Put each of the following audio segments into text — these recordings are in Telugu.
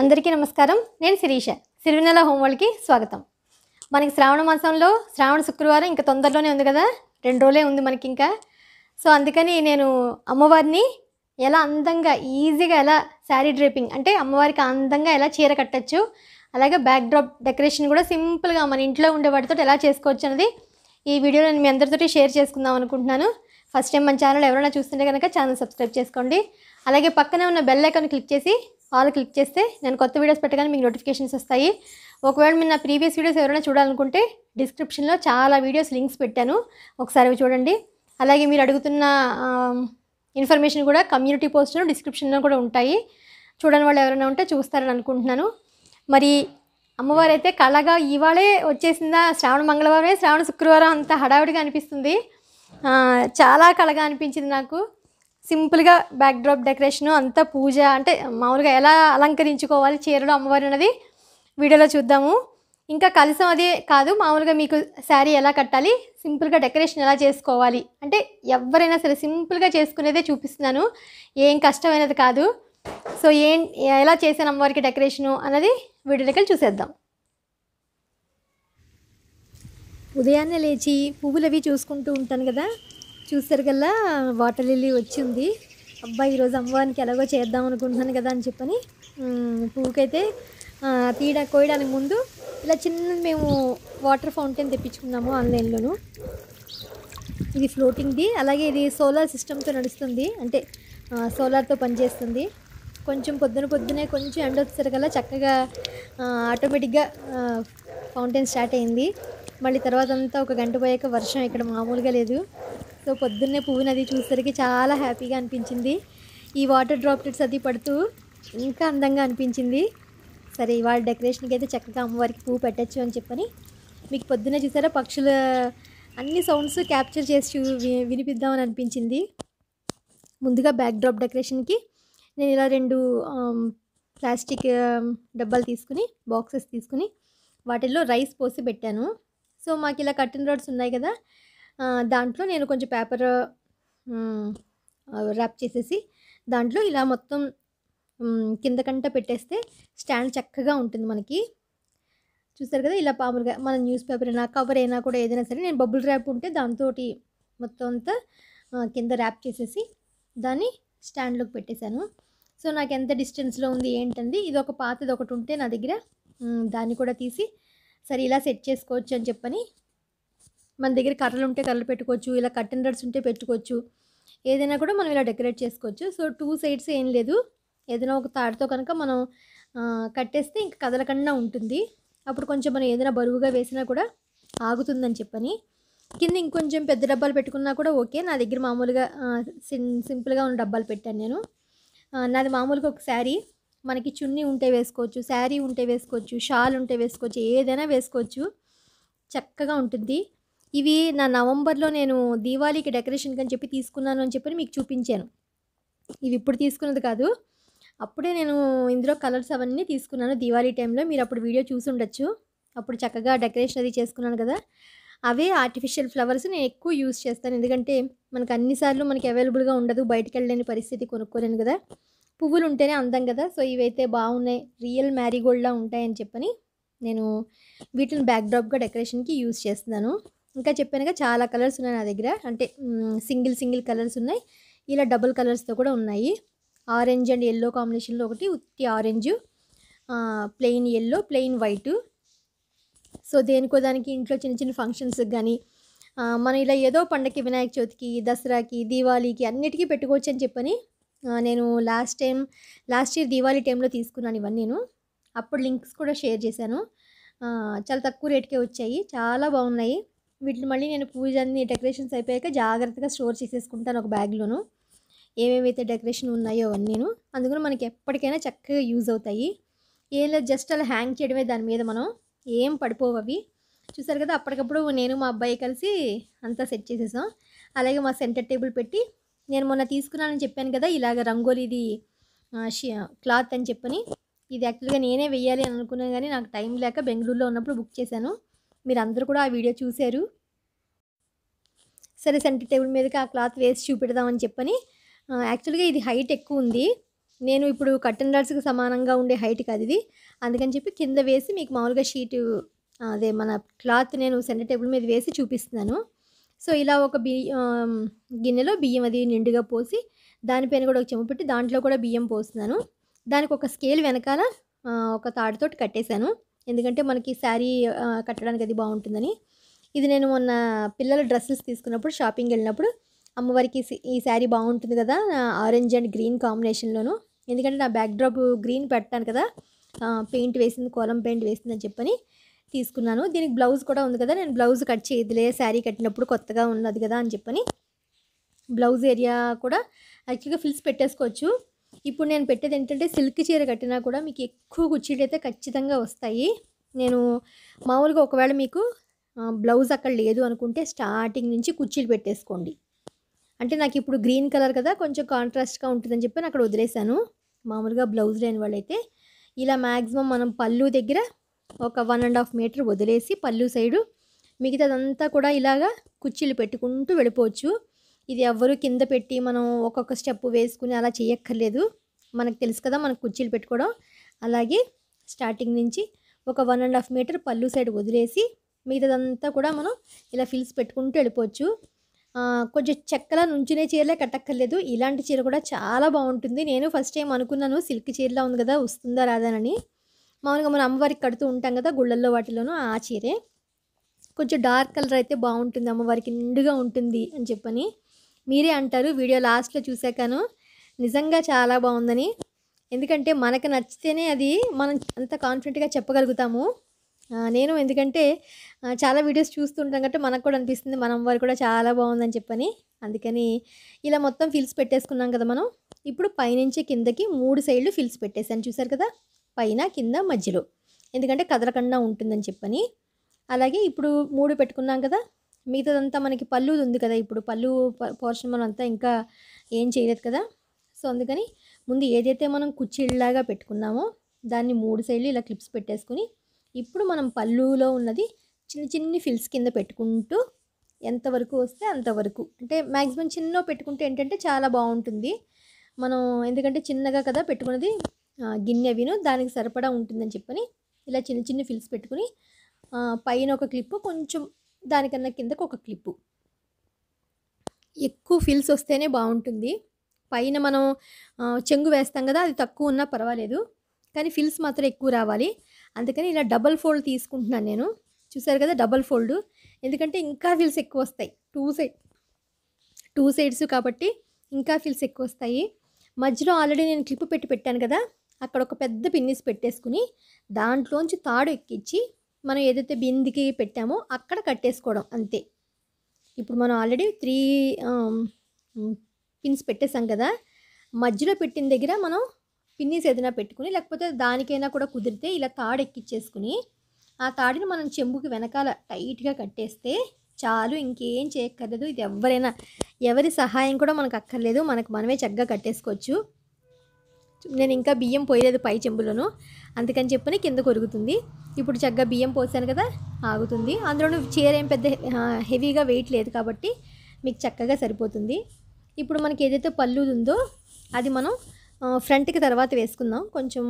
అందరికీ నమస్కారం నేను శిరీష సిరివినెల హోంవర్ల్కి స్వాగతం మనకి శ్రావణ మాసంలో శ్రావణ శుక్రవారం ఇంకా తొందరలోనే ఉంది కదా రెండు రోజులే ఉంది మనకి ఇంకా సో అందుకని నేను అమ్మవారిని ఎలా అందంగా ఈజీగా ఎలా శారీ డ్రేపింగ్ అంటే అమ్మవారికి అందంగా ఎలా చీర కట్టచ్చు అలాగే బ్యాక్డ్రాప్ డెకరేషన్ కూడా సింపుల్గా మన ఇంట్లో ఉండే వాటితో ఎలా చేసుకోవచ్చు అనేది ఈ వీడియో నేను మీ అందరితోటి షేర్ చేసుకుందాం అనుకుంటున్నాను ఫస్ట్ టైం మన ఛానల్ ఎవరైనా చూస్తుంటే కనుక ఛానల్ సబ్స్క్రైబ్ చేసుకోండి అలాగే పక్కనే ఉన్న బెల్ ఐకాన్ క్లిక్ చేసి ఆల్ క్లిక్ చేస్తే నేను కొత్త వీడియోస్ పెట్టగానే మీకు నోటిఫికేషన్స్ వస్తాయి ఒకవేళ మీరు నా ప్రీవియస్ వీడియోస్ ఎవరైనా చూడాలనుకుంటే డిస్క్రిప్షన్లో చాలా వీడియోస్ లింక్స్ పెట్టాను ఒకసారి చూడండి అలాగే మీరు అడుగుతున్న ఇన్ఫర్మేషన్ కూడా కమ్యూనిటీ పోస్టులు డిస్క్రిప్షన్లో కూడా ఉంటాయి చూడని వాళ్ళు ఎవరైనా ఉంటే చూస్తారని అనుకుంటున్నాను మరి అమ్మవారు అయితే కళగా ఇవాళే వచ్చేసిందా శ్రావణ మంగళవారమే శ్రావణ శుక్రవారం అంత హడావిడిగా అనిపిస్తుంది చాలా కళగా అనిపించింది నాకు సింపుల్గా బ్యాక్డ్రాప్ డెకరేషన్ అంతా పూజ అంటే మామూలుగా ఎలా అలంకరించుకోవాలి చీరలో అమ్మవారి అన్నది వీడియోలో చూద్దాము ఇంకా కలిసం అది కాదు మామూలుగా మీకు శారీ ఎలా కట్టాలి సింపుల్గా డెకరేషన్ ఎలా చేసుకోవాలి అంటే ఎవరైనా సరే సింపుల్గా చేసుకునేదే చూపిస్తున్నాను ఏం కష్టమైనది కాదు సో ఏం ఎలా చేసాను అమ్మవారికి డెకరేషను అన్నది వీడియోలోకి చూసేద్దాం ఉదయాన్నే లేచి పువ్వులు అవి చూసుకుంటూ ఉంటాను కదా చూసారు కల్లా వాటర్ లిల్లీ వచ్చింది అబ్బాయి ఈరోజు అమ్మవారికి ఎలాగో చేద్దాం అనుకుంటున్నాను కదా అని చెప్పని పువ్వుకైతే తీయడా కోయడానికి ముందు ఇలా చిన్న మేము వాటర్ ఫౌంటైన్ తెప్పించుకున్నాము ఆన్లైన్లోను ఇది ఫ్లోటింగ్ది అలాగే ఇది సోలార్ సిస్టమ్తో నడుస్తుంది అంటే సోలార్తో పనిచేస్తుంది కొంచెం పొద్దున పొద్దునే కొంచెం ఎండ వచ్చేసరికల్లా చక్కగా ఆటోమేటిక్గా ఫౌంటైన్ స్టార్ట్ అయింది మళ్ళీ తర్వాత అంతా ఒక గంట పోయాక వర్షం ఇక్కడ మామూలుగా లేదు సో పొద్దున్నే పువ్వుని అది చూసేసరికి చాలా హ్యాపీగా అనిపించింది ఈ వాటర్ డ్రాప్లెట్స్ అది పడుతూ ఇంకా అందంగా అనిపించింది సరే ఇవాళ డెకరేషన్కి అయితే చక్కగా అమ్మవారికి పువ్వు పెట్టచ్చు అని చెప్పని మీకు పొద్దున్నే చూసారా పక్షుల అన్ని సౌండ్స్ క్యాప్చర్ చేసి వినిపిద్దామని అనిపించింది ముందుగా బ్యాక్ డ్రాప్ డెకరేషన్కి నేను ఇలా రెండు ప్లాస్టిక్ డబ్బాలు తీసుకుని బాక్సెస్ తీసుకుని వాటిల్లో రైస్ పోసి పెట్టాను సో మాకు ఇలా కట్టిన రోడ్స్ ఉన్నాయి కదా దాంట్లో నేను కొంచెం పేపర్ ర్యాప్ చేసేసి దాంట్లో ఇలా మొత్తం కిందకంట పెట్టేస్తే స్టాండ్ చక్కగా ఉంటుంది మనకి చూస్తారు కదా ఇలా పాములుగా మన న్యూస్ పేపర్ అయినా కవర్ అయినా కూడా ఏదైనా సరే నేను బబుల్ ర్యాప్ ఉంటే దాంతో మొత్తం అంతా కింద ర్యాప్ చేసేసి దాన్ని స్టాండ్లోకి పెట్టేశాను సో నాకు ఎంత డిస్టెన్స్లో ఉంది ఏంటండి ఇది ఒక పాతది ఒకటి ఉంటే నా దగ్గర దాన్ని కూడా తీసి సరే ఇలా సెట్ చేసుకోవచ్చు అని చెప్పని మన దగ్గర కర్రలు ఉంటే కర్రలు పెట్టుకోవచ్చు ఇలా కట్టెన్ రడ్స్ ఉంటే పెట్టుకోవచ్చు ఏదైనా కూడా మనం ఇలా డెకరేట్ చేసుకోవచ్చు సో టూ సైడ్స్ ఏం లేదు ఏదైనా ఒక తాడుతో కనుక మనం కట్టేస్తే ఇంకా కదలకుండా ఉంటుంది అప్పుడు కొంచెం మనం ఏదైనా బరువుగా వేసినా కూడా ఆగుతుందని చెప్పని కింద ఇంకొంచెం పెద్ద డబ్బాలు పెట్టుకున్నా కూడా ఓకే నా దగ్గర మామూలుగా సింపుల్గా ఉన్న డబ్బాలు పెట్టాను నేను నాది మామూలుగా ఒక శారీ మనకి చున్నీ ఉంటే వేసుకోవచ్చు శారీ ఉంటే వేసుకోవచ్చు షాల్ ఉంటే వేసుకోవచ్చు ఏదైనా వేసుకోవచ్చు చక్కగా ఉంటుంది ఇవి నా నవంబర్లో నేను దీవాళీకి డెకరేషన్కి అని చెప్పి తీసుకున్నాను అని చెప్పి మీకు చూపించాను ఇవి ఇప్పుడు తీసుకున్నది కాదు అప్పుడే నేను ఇందులో కలర్స్ అవన్నీ తీసుకున్నాను దీవాళీ టైంలో మీరు అప్పుడు వీడియో చూసి ఉండొచ్చు అప్పుడు చక్కగా డెకరేషన్ అది చేసుకున్నాను కదా అవే ఆర్టిఫిషియల్ ఫ్లవర్స్ నేను ఎక్కువ యూస్ చేస్తాను ఎందుకంటే మనకు అన్నిసార్లు మనకి అవైలబుల్గా ఉండదు బయటకు వెళ్ళలేని పరిస్థితి కొనుక్కోలేను కదా పువ్వులు ఉంటేనే అందం కదా సో ఇవైతే బాగున్నాయి రియల్ మ్యారీగోల్డ్లా ఉంటాయని చెప్పని నేను వీటిని బ్యాక్డ్రాప్గా డెకరేషన్కి యూస్ చేస్తున్నాను ఇంకా చెప్పానుగా చాలా కలర్స్ ఉన్నాయి నా దగ్గర అంటే సింగిల్ సింగిల్ కలర్స్ ఉన్నాయి ఇలా డబుల్ కలర్స్తో కూడా ఉన్నాయి ఆరెంజ్ అండ్ ఎల్లో కాంబినేషన్లో ఒకటి ఉత్తి orange plain yellow plain white so దేనికో దానికి ఇంట్లో చిన్న చిన్న ఫంక్షన్స్ కానీ మనం ఇలా ఏదో పండగకి వినాయక చవితికి దసరాకి దీవాళీకి అన్నిటికీ పెట్టుకోవచ్చు అని చెప్పని నేను last time last year Diwali టైంలో తీసుకున్నాను ఇవన్నీ నేను అప్పుడు లింక్స్ కూడా షేర్ చేశాను చాలా తక్కువ రేట్కే వచ్చాయి చాలా బాగున్నాయి వీటిని మళ్ళీ నేను పూజ అన్ని డెకరేషన్స్ అయిపోయాక జాగ్రత్తగా స్టోర్ చేసేసుకుంటాను ఒక బ్యాగ్లోను ఏమేమైతే డెకరేషన్ ఉన్నాయో అవన్నీను అందుకని మనకి ఎప్పటికైనా చక్కగా యూజ్ అవుతాయి ఏం లేదు జస్ట్ అలా హ్యాంగ్ చేయడమే దాని మీద మనం ఏం పడిపోవు అవి చూసారు కదా అప్పటికప్పుడు నేను మా అబ్బాయి కలిసి అంతా సెట్ చేసేసాం అలాగే మా సెంటర్ టేబుల్ పెట్టి నేను మొన్న తీసుకున్నానని చెప్పాను కదా ఇలాగ రంగోలీది క్లాత్ అని చెప్పని ఇది యాక్చువల్గా నేనే వెయ్యాలి అని అనుకున్నాను కానీ నాకు టైం లేక బెంగళూరులో ఉన్నప్పుడు బుక్ చేశాను మీరందరూ కూడా ఆ వీడియో చూశారు సరే సెంటర్ టేబుల్ మీదకి ఆ క్లాత్ వేసి చూపెడదామని చెప్పని యాక్చువల్గా ఇది హైట్ ఎక్కువ ఉంది నేను ఇప్పుడు కట్టన్ రాడ్స్కి సమానంగా ఉండే హైట్ కాదు ఇది అందుకని చెప్పి కింద వేసి మీకు మామూలుగా షీట్ అదే మన క్లాత్ నేను సెంటర్ టేబుల్ మీద వేసి చూపిస్తున్నాను సో ఇలా ఒక బియ్య గిన్నెలో బియ్యం అది నిండుగా పోసి దానిపైన కూడా ఒక చెమ్మ పెట్టి దాంట్లో కూడా బియ్యం పోస్తున్నాను దానికి ఒక స్కేల్ వెనకాల ఒక తాడుతోటి కట్టేశాను ఎందుకంటే మనకి శారీ కట్టడానికి అది బాగుంటుందని ఇది నేను మొన్న పిల్లల డ్రెస్సెస్ తీసుకున్నప్పుడు షాపింగ్ వెళ్ళినప్పుడు అమ్మవారికి ఈ శారీ బాగుంటుంది కదా ఆరెంజ్ అండ్ గ్రీన్ కాంబినేషన్లోను ఎందుకంటే నా బ్యాక్ డ్రాప్ గ్రీన్ పెట్టాను కదా పెయింట్ వేసింది కోలం పెయింట్ వేసిందని చెప్పని తీసుకున్నాను దీనికి బ్లౌజ్ కూడా ఉంది కదా నేను బ్లౌజ్ కట్ చేయదులే శారీ కట్టినప్పుడు కొత్తగా ఉన్నది కదా అని చెప్పని బ్లౌజ్ ఏరియా కూడా యాక్చువల్గా ఫిల్స్ పెట్టేసుకోవచ్చు ఇప్పుడు నేను పెట్టేది ఏంటంటే సిల్క్ చీర కట్టినా కూడా మీకు ఎక్కువ కుర్చీలు అయితే ఖచ్చితంగా వస్తాయి నేను మామూలుగా ఒకవేళ మీకు బ్లౌజ్ అక్కడ లేదు అనుకుంటే స్టార్టింగ్ నుంచి కుర్చీలు పెట్టేసుకోండి అంటే నాకు ఇప్పుడు గ్రీన్ కలర్ కదా కొంచెం కాంట్రాస్ట్గా ఉంటుందని చెప్పి నేను అక్కడ వదిలేశాను మామూలుగా బ్లౌజ్ లేని వాళ్ళైతే ఇలా మ్యాక్సిమం మనం పళ్ళు దగ్గర ఒక వన్ అండ్ హాఫ్ మీటర్ వదిలేసి పళ్ళు సైడు మిగతాదంతా కూడా ఇలాగా కుర్చీలు పెట్టుకుంటూ వెళ్ళిపోవచ్చు ఇది ఎవరు కింద పెట్టి మనం ఒక్కొక్క స్టెప్ వేసుకుని అలా చేయక్కర్లేదు మనకు తెలుసు కదా మనకు కుర్చీలు పెట్టుకోవడం అలాగే స్టార్టింగ్ నుంచి ఒక వన్ అండ్ హాఫ్ మీటర్ పళ్ళు సైడ్ వదిలేసి మిగతాదంతా కూడా మనం ఇలా ఫిల్స్ పెట్టుకుంటూ వెళ్ళిపోవచ్చు కొంచెం చెక్కలా నుంచునే చీరలే కట్టక్కర్లేదు ఇలాంటి చీర కూడా చాలా బాగుంటుంది నేను ఫస్ట్ టైం అనుకున్నాను సిల్క్ చీరలా ఉంది కదా వస్తుందా రాదానని మామూలుగా మనం అమ్మవారికి కడుతూ ఉంటాం కదా గుళ్ళల్లో వాటిలోనూ ఆ చీరే కొంచెం డార్క్ కలర్ అయితే బాగుంటుంది అమ్మవారికి నిండుగా ఉంటుంది అని చెప్పని మీరే అంటారు వీడియో లాస్ట్లో చూసాకను నిజంగా చాలా బాగుందని ఎందుకంటే మనకు నచ్చితేనే అది మనం అంత కాన్ఫిడెంట్గా చెప్పగలుగుతాము నేను ఎందుకంటే చాలా వీడియోస్ చూస్తుంటాం కాబట్టి మనకు కూడా అనిపిస్తుంది మనం వారు కూడా చాలా బాగుందని చెప్పని అందుకని ఇలా మొత్తం ఫిల్స్ పెట్టేసుకున్నాం కదా మనం ఇప్పుడు పైనుంచి కిందకి మూడు సైడ్లు ఫిల్స్ పెట్టేసాను చూసారు కదా పైన కింద మధ్యలో ఎందుకంటే కదలకుండా ఉంటుందని చెప్పని అలాగే ఇప్పుడు మూడు పెట్టుకున్నాం కదా మిగతాదంతా మనకి పళ్ళు ఉంది కదా ఇప్పుడు పళ్ళు పోర్షన్ మనం అంతా ఇంకా ఏం చేయలేదు కదా సో అందుకని ముందు ఏదైతే మనం కుచ్చిళ్ళలాగా పెట్టుకున్నామో దాన్ని మూడు సైడ్లు ఇలా క్లిప్స్ పెట్టేసుకుని ఇప్పుడు మనం పళ్ళులో ఉన్నది చిన్న చిన్ని ఫిల్స్ కింద పెట్టుకుంటూ ఎంతవరకు వస్తే అంతవరకు అంటే మ్యాక్సిమం చిన్న పెట్టుకుంటే ఏంటంటే చాలా బాగుంటుంది మనం ఎందుకంటే చిన్నగా కదా పెట్టుకున్నది గిన్నె విను దానికి సరిపడా ఉంటుందని చెప్పని ఇలా చిన్న చిన్న ఫిల్స్ పెట్టుకుని పైన ఒక క్లిప్పు కొంచెం దానికన్నా కిందకు ఒక క్లిప్పు ఎక్కువ ఫిల్స్ వస్తేనే బాగుంటుంది పైన మనం చెంగు వేస్తాం కదా అది తక్కువ ఉన్నా పర్వాలేదు కానీ ఫిల్స్ మాత్రం ఎక్కువ రావాలి అందుకని ఇలా డబల్ ఫోల్డ్ తీసుకుంటున్నాను నేను చూసారు కదా డబల్ ఫోల్డ్ ఎందుకంటే ఇంకా ఫిల్స్ ఎక్కువ వస్తాయి టూ సైడ్ టూ సైడ్స్ కాబట్టి ఇంకా ఫిల్స్ ఎక్కువ వస్తాయి మధ్యలో ఆల్రెడీ నేను క్లిప్ పెట్టి పెట్టాను కదా అక్కడ ఒక పెద్ద పిన్నిస్ పెట్టేసుకుని దాంట్లోంచి తాడు ఎక్కించి మనం ఏదైతే బిందికి పెట్టామో అక్కడ కట్టేసుకోవడం అంతే ఇప్పుడు మనం ఆల్రెడీ త్రీ పిన్స్ పెట్టేసాం కదా మధ్యలో పెట్టిన దగ్గర మనం పిన్నీస్ ఏదైనా పెట్టుకుని లేకపోతే దానికైనా కూడా కుదిరితే ఇలా తాడు ఎక్కిచ్చేసుకుని ఆ తాడిని మనం చెంబుకి వెనకాల టైట్గా కట్టేస్తే చాలు ఇంకేం చేయక్కర్లేదు ఇది ఎవరైనా ఎవరి సహాయం కూడా మనకు అక్కర్లేదు మనకు మనమే చక్కగా కట్టేసుకోవచ్చు నేను ఇంకా బియ్యం పోయలేదు పై చెంబులోను అందుకని చెప్పని కింద కొరుగుతుంది ఇప్పుడు చక్కగా బియ్యం పోసాను కదా ఆగుతుంది అందులోనూ చీర ఏం పెద్ద హెవీగా వెయిట్ లేదు కాబట్టి మీకు చక్కగా సరిపోతుంది ఇప్పుడు మనకి ఏదైతే పళ్ళు ఉందో అది మనం ఫ్రంట్కి తర్వాత వేసుకుందాం కొంచెం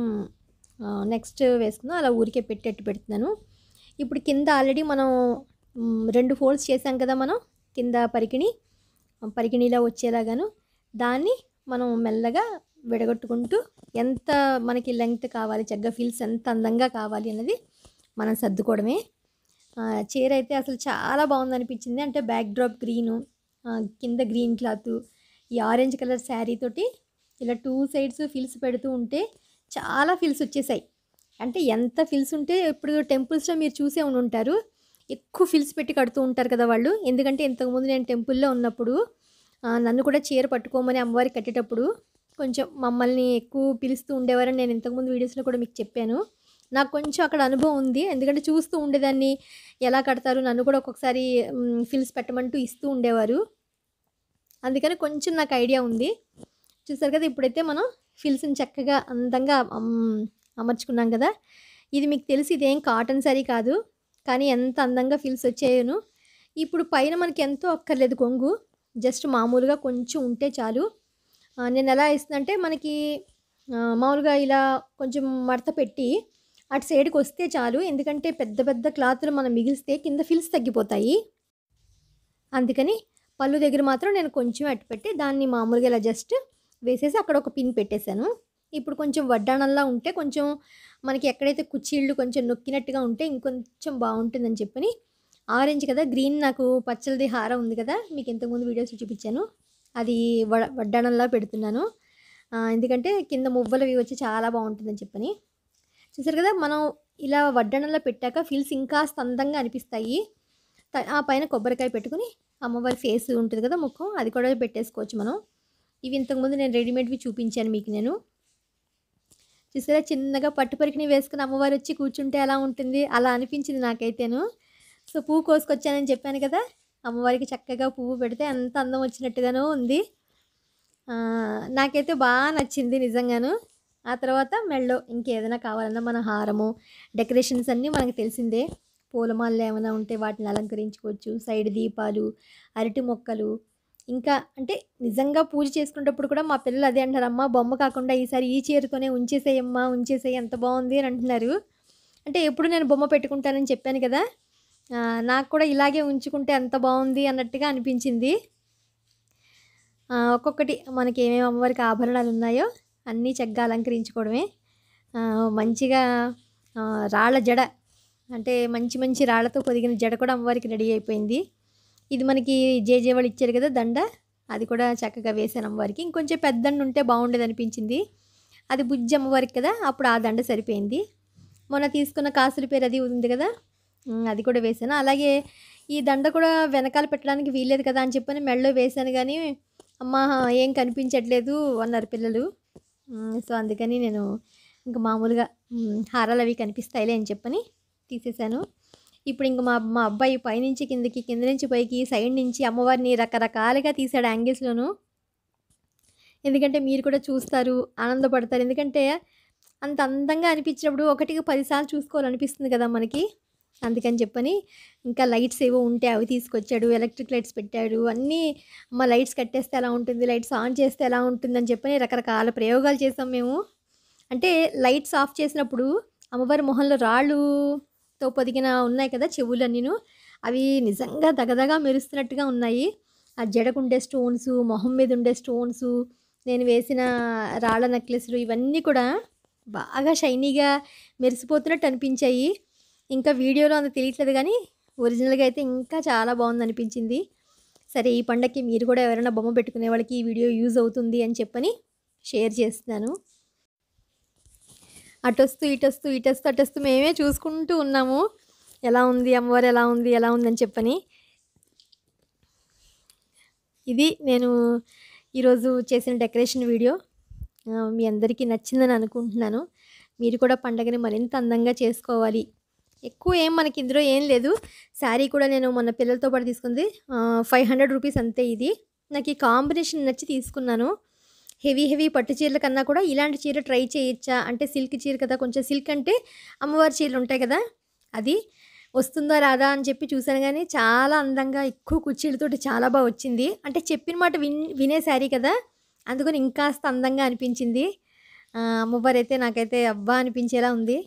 నెక్స్ట్ వేసుకుందాం అలా ఊరికే పెట్టేట్టు పెడుతున్నాను ఇప్పుడు కింద ఆల్రెడీ మనం రెండు ఫోల్డ్స్ చేసాం కదా మనం కింద పరికిణి పరికిణిలా వచ్చేలాగాను దాన్ని మనం మెల్లగా విడగొట్టుకుంటూ ఎంత మనకి లెంగ్త్ కావాలి చక్కగా ఫీల్స్ ఎంత అందంగా కావాలి అన్నది మనం సర్దుకోవడమే చీర అయితే అసలు చాలా బాగుంది అనిపించింది అంటే బ్యాక్ డ్రాప్ గ్రీను కింద గ్రీన్ క్లాత్ ఈ ఆరెంజ్ కలర్ శారీ తోటి ఇలా టూ సైడ్స్ ఫిల్స్ పెడుతూ ఉంటే చాలా ఫిల్స్ వచ్చేసాయి అంటే ఎంత ఫిల్స్ ఉంటే ఇప్పుడు టెంపుల్స్లో మీరు చూసే ఉండి ఉంటారు ఎక్కువ ఫిల్స్ పెట్టి కడుతూ ఉంటారు కదా వాళ్ళు ఎందుకంటే ఇంతకుముందు నేను టెంపుల్లో ఉన్నప్పుడు నన్ను కూడా చీర పట్టుకోమని అమ్మవారికి కట్టేటప్పుడు కొంచెం మమ్మల్ని ఎక్కువ పిలుస్తూ ఉండేవారని నేను ఇంతకుముందు వీడియోస్లో కూడా మీకు చెప్పాను నాకు కొంచెం అక్కడ అనుభవం ఉంది ఎందుకంటే చూస్తూ ఉండేదాన్ని ఎలా కడతారు నన్ను కూడా ఒక్కొక్కసారి ఫిల్స్ పెట్టమంటూ ఇస్తూ ఉండేవారు అందుకని కొంచెం నాకు ఐడియా ఉంది చూసారు కదా ఇప్పుడైతే మనం ఫిల్స్ని చక్కగా అందంగా అమర్చుకున్నాం కదా ఇది మీకు తెలిసి ఇదేం కాటన్ శారీ కాదు కానీ ఎంత అందంగా ఫిల్స్ వచ్చాయోను ఇప్పుడు పైన మనకి ఎంతో అక్కర్లేదు కొంగు జస్ట్ మామూలుగా కొంచెం ఉంటే చాలు నేను ఎలా వేస్తుందంటే మనకి మామూలుగా ఇలా కొంచెం మడత పెట్టి అటు సైడ్కి వస్తే చాలు ఎందుకంటే పెద్ద పెద్ద క్లాత్లు మనం మిగిలిస్తే కింద ఫిల్స్ తగ్గిపోతాయి అందుకని పళ్ళు దగ్గర మాత్రం నేను కొంచెం అటు పెట్టి దాన్ని మామూలుగా ఇలా జస్ట్ వేసేసి అక్కడ ఒక పిన్ పెట్టేశాను ఇప్పుడు కొంచెం వడ్డాణంలా ఉంటే కొంచెం మనకి ఎక్కడైతే కుచ్చీళ్ళు కొంచెం నొక్కినట్టుగా ఉంటే ఇంకొంచెం బాగుంటుందని చెప్పని ఆరెంజ్ కదా గ్రీన్ నాకు పచ్చలది హార ఉంది కదా మీకు ఇంతకుముందు వీడియోస్ చూపించాను అది వడ వడ్డాణంలా పెడుతున్నాను ఎందుకంటే కింద మువ్వలు ఇవి వచ్చి చాలా బాగుంటుందని చెప్పని చూసారు కదా మనం ఇలా వడ్డాణంలో పెట్టాక ఫీల్స్ ఇంకా అందంగా అనిపిస్తాయి ఆ పైన కొబ్బరికాయ పెట్టుకుని అమ్మవారి ఫేస్ ఉంటుంది కదా ముఖం అది కూడా పెట్టేసుకోవచ్చు మనం ఇవి ఇంతకుముందు నేను రెడీమేడ్వి చూపించాను మీకు నేను చూసారా చిన్నగా పట్టు పరికిని వేసుకుని అమ్మవారు వచ్చి కూర్చుంటే ఎలా ఉంటుంది అలా అనిపించింది నాకైతేను సో పువ్వు కోసుకొచ్చానని చెప్పాను కదా అమ్మవారికి చక్కగా పువ్వు పెడితే ఎంత అందం వచ్చినట్టుగానూ ఉంది నాకైతే బాగా నచ్చింది నిజంగాను ఆ తర్వాత మెళ్ళో ఇంకేదైనా కావాలన్నా మన హారము డెకరేషన్స్ అన్నీ మనకు తెలిసిందే పూలమాలలు ఏమైనా ఉంటే వాటిని అలంకరించుకోవచ్చు సైడ్ దీపాలు అరటి మొక్కలు ఇంకా అంటే నిజంగా పూజ చేసుకునేటప్పుడు కూడా మా పిల్లలు అదే అంటారు అమ్మ బొమ్మ కాకుండా ఈసారి ఈ చీరతోనే ఉంచేసేయమ్మా ఉంచేసేయి ఎంత బాగుంది అని అంటున్నారు అంటే ఎప్పుడు నేను బొమ్మ పెట్టుకుంటానని చెప్పాను కదా నాకు కూడా ఇలాగే ఉంచుకుంటే ఎంత బాగుంది అన్నట్టుగా అనిపించింది ఒక్కొక్కటి మనకి ఏమేమి అమ్మవారికి ఆభరణాలు ఉన్నాయో అన్నీ చక్కగా అలంకరించుకోవడమే మంచిగా రాళ్ళ జడ అంటే మంచి మంచి రాళ్లతో పొదిగిన జడ కూడా అమ్మవారికి రెడీ అయిపోయింది ఇది మనకి జే వాళ్ళు ఇచ్చారు కదా దండ అది కూడా చక్కగా వేశాను అమ్మవారికి ఇంకొంచెం పెద్ద దండ ఉంటే బాగుండేది అనిపించింది అది బుజ్జి అమ్మవారికి కదా అప్పుడు ఆ దండ సరిపోయింది మొన్న తీసుకున్న కాసుల పేరు అది ఉంది కదా అది కూడా వేసాను అలాగే ఈ దండ కూడా వెనకాల పెట్టడానికి వీల్లేదు కదా అని చెప్పని మెడలో వేశాను కానీ అమ్మ ఏం కనిపించట్లేదు అన్నారు పిల్లలు సో అందుకని నేను ఇంకా మామూలుగా హారాలు అవి కనిపిస్తాయిలే అని చెప్పని తీసేశాను ఇప్పుడు ఇంక మా మా అబ్బాయి పైనుంచి కిందకి కింద నుంచి పైకి సైడ్ నుంచి అమ్మవారిని రకరకాలుగా తీసాడు యాంగిల్స్లోను ఎందుకంటే మీరు కూడా చూస్తారు ఆనందపడతారు ఎందుకంటే అంత అందంగా అనిపించినప్పుడు ఒకటికి పదిసార్లు చూసుకోవాలనిపిస్తుంది కదా మనకి అందుకని చెప్పని ఇంకా లైట్స్ ఏవో ఉంటే అవి తీసుకొచ్చాడు ఎలక్ట్రిక్ లైట్స్ పెట్టాడు అన్నీ మా లైట్స్ కట్టేస్తే ఎలా ఉంటుంది లైట్స్ ఆన్ చేస్తే ఎలా ఉంటుంది అని చెప్పని రకరకాల ప్రయోగాలు చేసాం మేము అంటే లైట్స్ ఆఫ్ చేసినప్పుడు అమ్మవారి మొహంలో రాళ్ళుతో పొదిగిన ఉన్నాయి కదా చెవులు నేను అవి నిజంగా దగదగా మెరుస్తున్నట్టుగా ఉన్నాయి ఆ జడకుండే స్టోన్స్ మొహం మీద ఉండే స్టోన్స్ నేను వేసిన రాళ్ళ నెక్లెస్లు ఇవన్నీ కూడా బాగా షైనీగా మెరిసిపోతున్నట్టు అనిపించాయి ఇంకా వీడియోలో అంత తెలియట్లేదు కానీ ఒరిజినల్గా అయితే ఇంకా చాలా బాగుంది అనిపించింది సరే ఈ పండగకి మీరు కూడా ఎవరైనా బొమ్మ పెట్టుకునే వాళ్ళకి ఈ వీడియో యూజ్ అవుతుంది అని చెప్పని షేర్ చేస్తున్నాను అటొస్తూ ఇటొస్తూ ఇటొస్తూ అటొస్తూ మేమే చూసుకుంటూ ఉన్నాము ఎలా ఉంది అమ్మవారు ఎలా ఉంది ఎలా ఉందని చెప్పని ఇది నేను ఈరోజు చేసిన డెకరేషన్ వీడియో మీ అందరికీ నచ్చిందని అనుకుంటున్నాను మీరు కూడా పండగని మరింత అందంగా చేసుకోవాలి ఎక్కువ ఏం మనకి ఇందులో ఏం లేదు శారీ కూడా నేను మన పిల్లలతో పాటు తీసుకుంది ఫైవ్ హండ్రెడ్ రూపీస్ అంతే ఇది నాకు ఈ కాంబినేషన్ నచ్చి తీసుకున్నాను హెవీ హెవీ పట్టు చీరల కన్నా కూడా ఇలాంటి చీర ట్రై చేయొచ్చా అంటే సిల్క్ చీర కదా కొంచెం సిల్క్ అంటే అమ్మవారి చీరలు ఉంటాయి కదా అది వస్తుందా రాదా అని చెప్పి చూశాను కానీ చాలా అందంగా ఎక్కువ కుర్చీలతోటి చాలా బాగా వచ్చింది అంటే చెప్పిన మాట విన్ వినే శారీ కదా అందుకని ఇంకాస్త అందంగా అనిపించింది అమ్మవారు అయితే నాకైతే అబ్బా అనిపించేలా ఉంది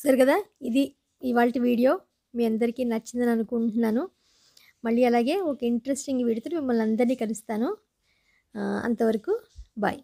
చూసారు కదా ఇది ఇవాళ వీడియో మీ అందరికీ నచ్చిందని అనుకుంటున్నాను మళ్ళీ అలాగే ఒక ఇంట్రెస్టింగ్ వీడియోతో మిమ్మల్ని అందరినీ కలుస్తాను అంతవరకు బాయ్